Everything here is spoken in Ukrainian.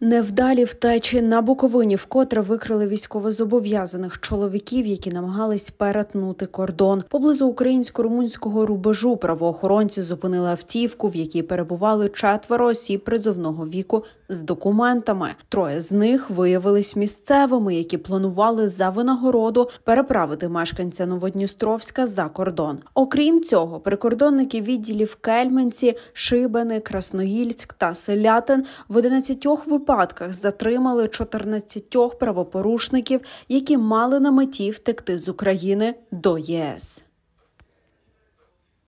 Невдалі втечі на Буковині вкотре викрили військовозобов'язаних чоловіків, які намагались перетнути кордон. Поблизу українсько-румунського рубежу правоохоронці зупинили автівку, в якій перебували четверо осіб призовного віку з документами. Троє з них виявились місцевими, які планували за винагороду переправити мешканця Новодністровська за кордон. Окрім цього, прикордонники відділів Кельменці, Шибени, Красноїльськ та Селятин в 11 випадках випадках затримали 14 правопорушників, які мали на меті втекти з України до ЄС.